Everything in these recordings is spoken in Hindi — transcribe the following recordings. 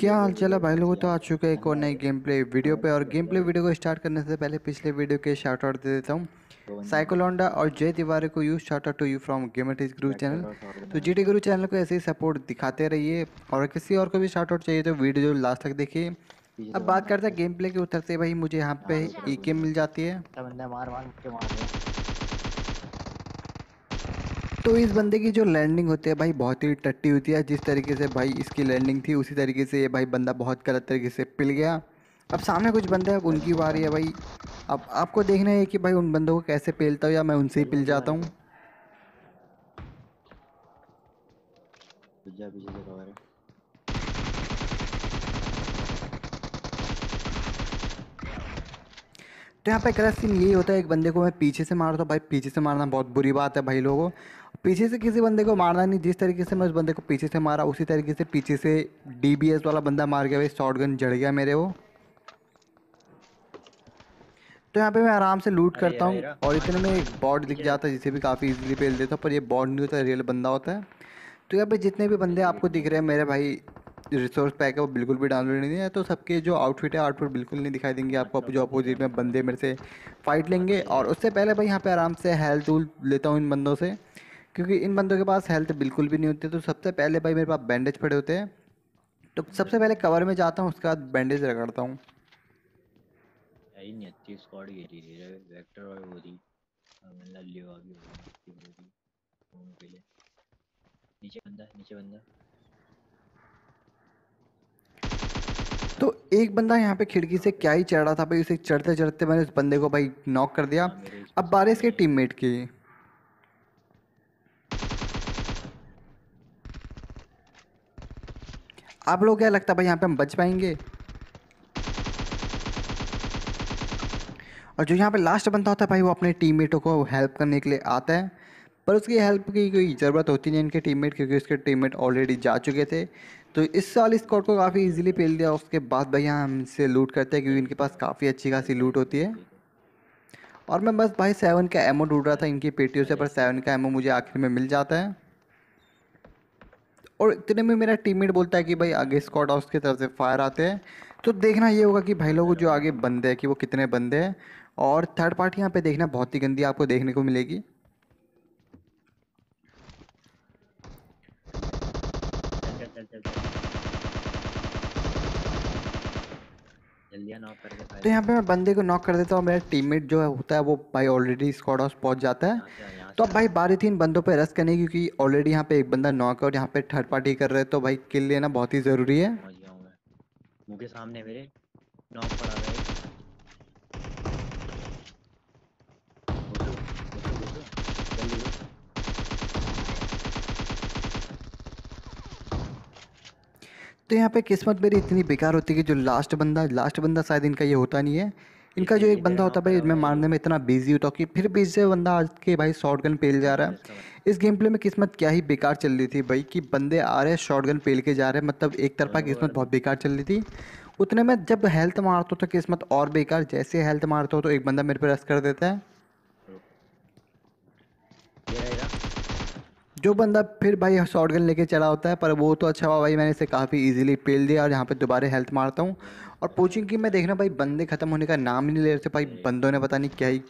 क्या हाल चाल है भाई लोगों तो आ चुके एक और नई गेम प्ले वीडियो पे और गेम प्ले वीडियो को स्टार्ट करने से पहले पिछले वीडियो के शार्ट आउट दे देता हूँ साइकोलोंडा और जय तिवारी को you shout out to you from गेमेटिज गुरु चैनल तो जी गुरु चैनल को ऐसे ही सपोर्ट दिखाते रहिए और किसी और को भी शार्ट आउट चाहिए तो वीडियो लास्ट तक देखिए अब बात करते हैं गेम प्ले के उतरते भाई मुझे यहाँ पे ई हाँ, e मिल जाती है तो इस बंदे की जो लैंडिंग होती है भाई बहुत ही टट्टी होती है जिस तरीके से भाई इसकी लैंडिंग थी उसी तरीके से ये भाई बंदा बहुत गलत तरीके से पिल गया अब सामने कुछ बंदे हैं उनकी बारी है भाई अब आपको देखना है कि भाई उन बंदों को कैसे पेलता हूँ या मैं उनसे ही पिल जाता हूँ तो यहाँ पे गलत सीन यही होता है एक बंदे को मैं पीछे से मारता हूँ भाई पीछे से मारना बहुत बुरी बात है भाई लोगों पीछे से किसी बंदे को मारना नहीं जिस तरीके से मैं उस बंदे को पीछे से मारा उसी तरीके से पीछे से डी वाला बंदा मार गया भाई शॉर्ट गन जड़ गया मेरे वो तो यहाँ पे मैं आराम से लूट करता हूँ और इतने में एक बॉड दिख जाता है जिसे भी काफ़ी इजीली पेल देता पर ये बॉड नहीं होता रियल बंदा होता है तो यहाँ पे जितने भी बंदे आपको दिख रहे हैं मेरे भाई रिसोर्स पैक है वो बिल्कुल भी डाउनलोड नहीं है तो सबके जो आउटफिट है आउटफिट बिल्कुल नहीं दिखाई देंगे आपको अच्छा, जो अपोजिट में बंदे मेरे से फाइट लेंगे और उससे पहले भाई यहाँ पर आराम से हेल्थ वूल लेता हूँ इन बंदों से क्योंकि इन बंदों के पास हेल्थ बिल्कुल भी नहीं होती तो सबसे पहले भाई मेरे पास बैंडेज पड़े होते हैं तो सबसे पहले कवर में जाता हूँ उसके बाद बैंडेज रगड़ता हूँ तो एक बंदा यहाँ पे खिड़की से क्या ही चढ़ रहा था भाई उसे चढ़ते चढ़ते मैंने उस बंदे को भाई नॉक कर दिया हाँ, अब बारिश के टीममेट की आप लोग क्या लगता है भाई यहाँ पे हम बच पाएंगे और जो यहाँ पे लास्ट बनता होता है भाई वो अपने टीममेटों को हेल्प करने के लिए आता है पर उसकी हेल्प की कोई ज़रूरत होती नहीं इनके टीममेट क्योंकि उसके टीममेट ऑलरेडी जा चुके थे तो इस साल इस स्कॉट को काफ़ी इजीली पेल दिया उसके बाद भाई हम हमसे लूट करते हैं क्योंकि इनके पास काफ़ी अच्छी खासी लूट होती है और मैं बस भाई सेवन का एमओ ढूंढ रहा था इनकी पेटियों से पर सेवन का एमओ मुझे आखिर में मिल जाता है और इतने में मेरा टीममेट बोलता है कि भाई आगे स्कॉट हाउस की तरफ से फायर आते हैं तो देखना ये होगा कि भाई लोग जो आगे बंदे हैं कि वो कितने बंदे हैं और थर्ड पार्टी यहाँ पे देखना बहुत ही गंदी आपको देखने को मिलेगी तो यहाँ पे मैं बंदे को नॉक कर देता हूँ मेरा टीममेट जो है होता है वो भाई ऑलरेडी स्कॉट हाउस पहुँच जाता है हाँ, हाँ, हाँ। तो अब भाई बारी थी इन बंदों पर रस करने क्योंकि ऑलरेडी यहाँ पे एक बंदा नॉकआउट यहाँ पे थर्ड पार्टी कर रहे तो भाई किल लेना बहुत ही जरूरी है मुझे सामने मेरे नॉक पड़ा रहे तो यहाँ पे किस्मत मेरी इतनी बेकार होती है कि जो लास्ट बंदा लास्ट बंदा शायद इनका ये होता नहीं है इनका जो एक बंदा होता है भाई मैं मारने में इतना बिजी होता कि फिर भी इससे बंदा आज के भाई शॉर्ट गन पेल जा रहा है इस गेम प्ले में किस्मत क्या ही बेकार चल रही थी भाई कि बंदे आ रहे शॉर्ट गन पेल के जा रहे हैं मतलब एक तरफा किस्मत बहुत बेकार चल रही थी उतने में जब हेल्थ मारता तो किस्मत और बेकार जैसे हेल्थ मारता हो तो एक बंदा मेरे पे रस कर देता है जो बंदा फिर भाई शॉर्ट गन लेके चला होता है पर वो तो अच्छा हुआ भाई मैंने इसे काफ़ी इजीली पेल दिया और यहाँ पे दोबारा हेल्थ मारता हूँ और पोचिंग की मैं देख रहा भाई बंदे ख़त्म होने का नाम ही नहीं ले रहे थे भाई बंदों ने पता नहीं क्या ही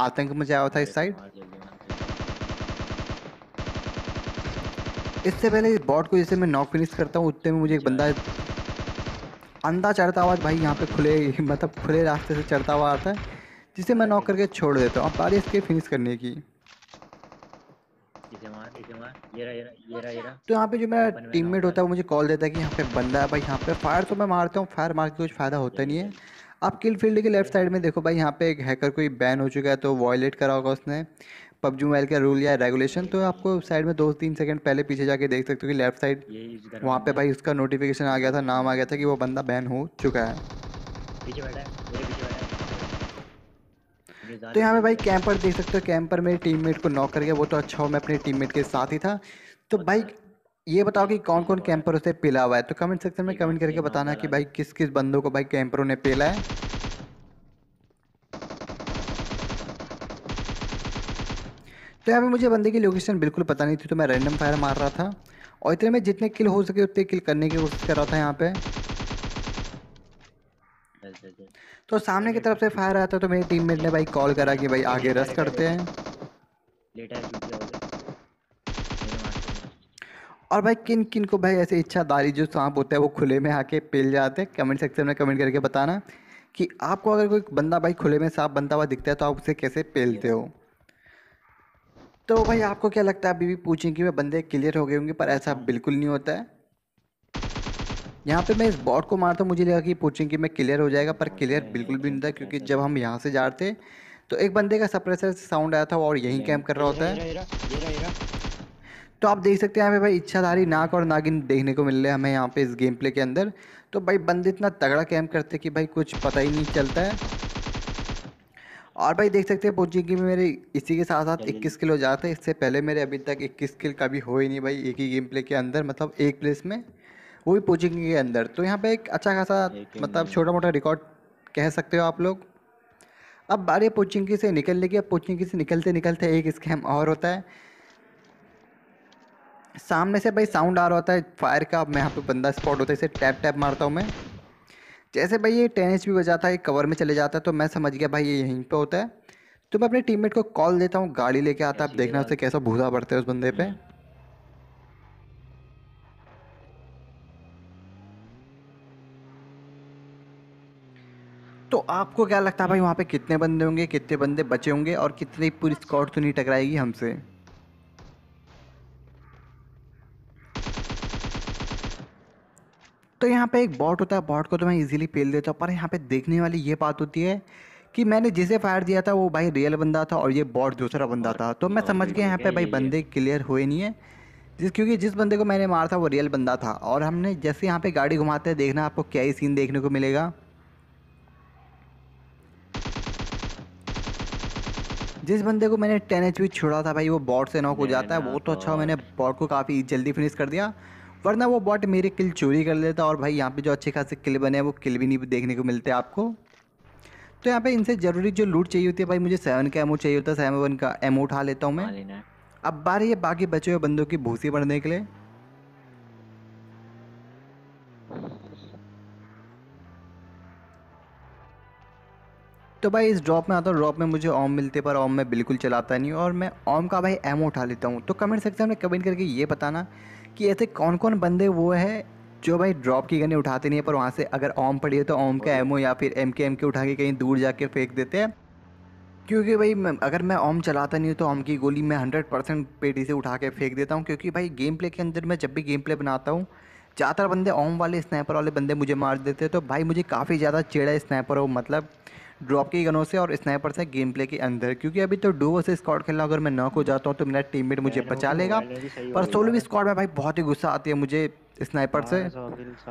आतंक मचाया हुआ था इस साइड इससे पहले इस बॉट को जैसे मैं नॉक फिनिश करता हूँ उतने में मुझे एक बंदा अंधा चढ़ता हुआ भाई यहाँ पे खुले मतलब खुले रास्ते से चढ़ता हुआ आता है जिसे मैं नॉक करके छोड़ देता हूँ अब बारी इसके फिनिश करने की तो यहाँ पे जो मेरा टीममेट होता है वो मुझे कॉल देता है कि यहाँ पे बंदा है भाई यहाँ पे फायर तो मैं मारता हूँ फायर मार के कुछ फ़ायदा होता नहीं है आप किल फील्ड के लेफ्ट साइड में देखो भाई यहाँ पे एक हैकर कोई बैन हो चुका है तो वॉयलेट करा होगा उसने पबजी मोबाइल का रूल या रेगुलेशन तो आपको साइड में दो तीन सेकंड पहले पीछे जाके देख सकते हो कि लेफ्ट साइड वहाँ पे भाई उसका नोटिफिकेशन आ गया था नाम आ गया था कि वो बंदा बैन हो चुका है पीछे बैठा है तो यहाँ पे भाई कैंपर देख सकते हो कैंपर मेरे टीममेट को नॉक कर गया वो तो अच्छा हो मैं अपने टीममेट के साथ ही था तो भाई ये बताओ कि कौन कौन कैंपर उसे पिला हुआ है तो कमेंट सेक्शन में कमेंट करके बताना कि भाई किस किस बंदों को भाई कैंपरों ने पिला है तो यहाँ पे मुझे बंदे की लोकेशन बिल्कुल पता नहीं थी तो मैं रैंडम फायर मार रहा था और इतने में जितने किल हो सके उतने किल करने की कोशिश कर रहा था यहाँ पे तो सामने की तरफ से फायर आता है तो मेरी टीम ने भाई कॉल करा कि भाई आगे रस करते हैं और भाई किन किन को भाई ऐसे इच्छादारी जो सांप होता है वो खुले में आके पेल जाते हैं कमेंट सेक्शन में कमेंट करके बताना कि आपको अगर कोई बंदा भाई खुले में सांप बनता हुआ दिखता है तो आप उसे कैसे पेलते हो तो भाई आपको क्या लगता है अभी भी पूछें कि मैं बंदे क्लियर हो गए होंगे पर ऐसा बिल्कुल नहीं होता है यहाँ पे मैं इस बॉट को मारता मुझे लगा कि पोचिंग कि में क्लियर हो जाएगा पर क्लियर बिल्कुल भी नहीं था क्योंकि जब हम यहाँ से जा रहे थे तो एक बंदे का सप्रेसर से साउंड आया था और यहीं कैम्प कर रहा होता है तो आप देख सकते हैं यहाँ पे भाई इच्छाधारी नाक और नागिन देखने को मिल रहे हैं हमें यहाँ पे इस गेम प्ले के अंदर तो भाई बंदे इतना तगड़ा कैम्प करते कि भाई कुछ पता ही नहीं चलता है और भाई देख सकते हैं पोचिंग की मेरे इसी के साथ साथ 21 किलो जाता है इससे पहले मेरे अभी तक 21 किल कभी हो ही नहीं भाई एक ही गेम प्ले के अंदर मतलब एक प्लेस में वो भी पोचिंग के अंदर तो यहाँ पे एक अच्छा खासा मतलब छोटा मोटा रिकॉर्ड कह सकते हो आप लोग अब बारे पोचिंग से निकलने की अब पोचिंग से निकलते निकलते एक स्कैम और होता है सामने से भाई साउंड आ रहा होता है फायर का मैं यहाँ पे बंदा स्पॉट होता है इसे टैप टैप मारता हूँ मैं जैसे भाई ये टेनिस भी बजाता है कवर में चले जाता है तो मैं समझ गया भाई ये यहीं पे होता है तो मैं अपने टीममेट को कॉल देता हूँ गाड़ी लेके आता है आप देखना उसे कैसा भूसा पड़ता है उस बंदे पे तो आपको क्या लगता है भाई वहाँ पे कितने बंदे होंगे कितने बंदे बचे होंगे और कितनी पूरी स्कॉट तो नहीं टकराएगी हमसे तो यहाँ पे एक बॉट होता है बॉट को तो मैं इजीली पेल देता हूँ पर यहाँ पे देखने वाली ये बात होती है कि मैंने जिसे फायर दिया था वो भाई रियल बंदा था और ये बॉट दूसरा बंदा था तो मैं समझ गया यहाँ पे भाई बंदे क्लियर हुए नहीं है जिस क्योंकि जिस बंदे को मैंने मारा था वो रियल बंदा था और हमने जैसे यहाँ पे गाड़ी घुमाते हैं देखना आपको क्या ही सीन देखने को मिलेगा जिस बंदे को मैंने टेन एच छोड़ा था भाई वो बॉट से नॉक हो जाता है वो तो अच्छा मैंने बॉट को काफ़ी जल्दी फिनिश कर दिया वरना वो बॉट मेरे किल चोरी कर लेता और भाई यहाँ पे जो अच्छे खासे किल बने हैं वो किल भी नहीं देखने को मिलते आपको तो यहाँ पे इनसे ज़रूरी जो लूट चाहिए होती है भाई मुझे सेवन का एमओ चाहिए होता है सेवन का एमओ उठा लेता हूँ मैं हाँ अब बारी है बाकी बचे हुए बंदों की भूसी भरने के लिए तो भाई इस ड्रॉप में आता हूँ ड्रॉप में मुझे ओम मिलते पर ओम मैं बिल्कुल चलाता नहीं और मैं ओम का भाई एमो उठा लेता हूँ तो कमेंट सेक्शन में कमेंट करके ये बताना कि ऐसे कौन कौन बंदे वो है जो भाई ड्रॉप की गने उठाते नहीं है पर वहाँ से अगर ओम पड़ी है तो ओम का एमओ या फिर एम के एम के उठा के कहीं दूर जाके फेंक देते हैं क्योंकि भाई मैं अगर मैं ओम चलाता नहीं हूँ तो ओम की गोली मैं हंड्रेड परसेंट पेटी से उठा के फेंक देता हूँ क्योंकि भाई गेम प्ले के अंदर मैं जब भी गेम प्ले बनाता हूँ ज़्यादातर बंदे ओम वाले स्नैपर वाले बंदे मुझे मार देते हैं तो भाई मुझे काफ़ी ज़्यादा चेड़ा स्नैपर हो मतलब ड्रॉप के गनों से और स्नाइपर से गेम प्ले के अंदर क्योंकि अभी तो डो से स्कॉड खेलना अगर मैं नॉक हो जाता हूँ तो मेरा टीम मुझे बचा लेगा पर सोलहवीं स्कॉड में भाई बहुत ही गुस्सा आती है मुझे स्नाइपर हाँ, से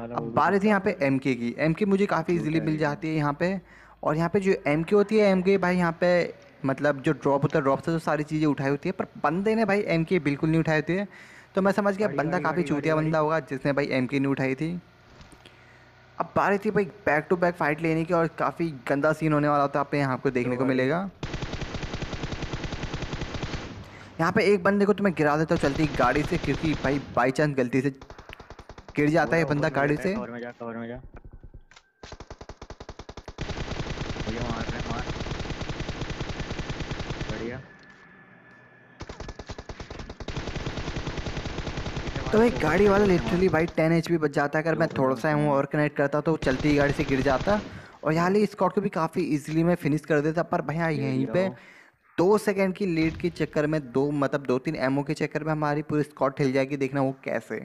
अब बारे थी यहाँ पे एम की एम मुझे काफ़ी इजीली मिल जाती है यहाँ पे और यहाँ पे जो एम होती है एम भाई यहाँ पे मतलब जो ड्रॉप होता है ड्रॉप से तो सारी चीज़ें उठाई होती है पर बंदे ने भाई एम बिल्कुल नहीं उठाई होती है तो मैं समझ गया बंदा काफ़ी चूतिया बंदा होगा जिसने भाई एम नहीं उठाई थी अब बारी थी भाई बैक टू बैक फाइट लेने की और काफ़ी गंदा सीन होने वाला था यहाँ को देखने को मिलेगा यहाँ पे एक बंदे को तुम्हें तो गिरा देता चलती गाड़ी से क्योंकि भाई बाई चांस गलती से गिर जाता है बंदा गाड़ी से बढ़िया तो भाई गाड़ी वाला लिटरली भाई टेन एच बच जाता है अगर मैं थोड़ा सा हूँ और कनेक्ट करता तो चलती ही गाड़ी से गिर जाता और यहाँ लिए स्कॉट को भी काफ़ी इजीली मैं फिनिश कर देता पर भैया हाँ, यहीं पे दो सेकंड की लीड के चक्कर में दो मतलब दो तीन एमओ के चक्कर में हमारी पूरी स्कॉट हिल जाएगी देखना वो कैसे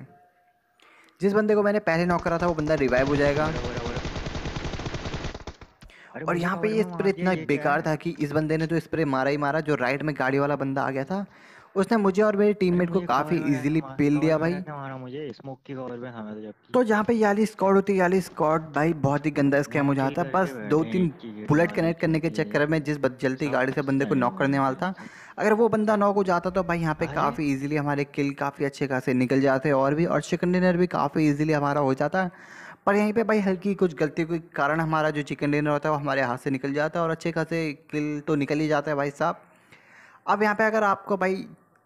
जिस बंदे को मैंने पहले नॉक करा था वो बंदा रिवाइव हो जाएगा और यहाँ पे ये स्प्रे इतना बेकार था कि इस बंदे ने तो स्प्रे मारा ही मारा जो राइट में गाड़ी वाला बंदा आ गया था उसने मुझे और मेरी टीममेट को काफी इजीली पेल दिया भाई तो, तो जहाँ पे याली स्कॉट होती है याली स्कॉट भाई बहुत ही गंदा स्कैम हो जाता है बस दो तीन बुलेट कनेक्ट करने के चक्कर में जिस जलती गाड़ी से बंदे को नॉक करने वाला था अगर वो बंदा नॉक हो जाता तो भाई यहाँ पे काफ़ी इजीली हमारे किल काफ़ी अच्छे खासे निकल जाते और भी और चिकन डिनर भी काफ़ी इजीली हमारा हो जाता पर यहीं पे भाई हल्की कुछ गलती के कारण हमारा जो चिकन डिनर होता है वो हमारे हाथ से निकल जाता है और अच्छे खासे किल तो निकल ही जाता है भाई साहब अब यहाँ पे अगर आपको भाई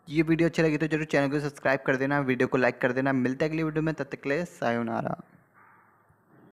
ये वीडियो अच्छी लगी तो जरूर चैनल को सब्सक्राइब कर देना वीडियो को लाइक कर देना मिलते हैं अगली वीडियो में तब तक के लिए सायोनारा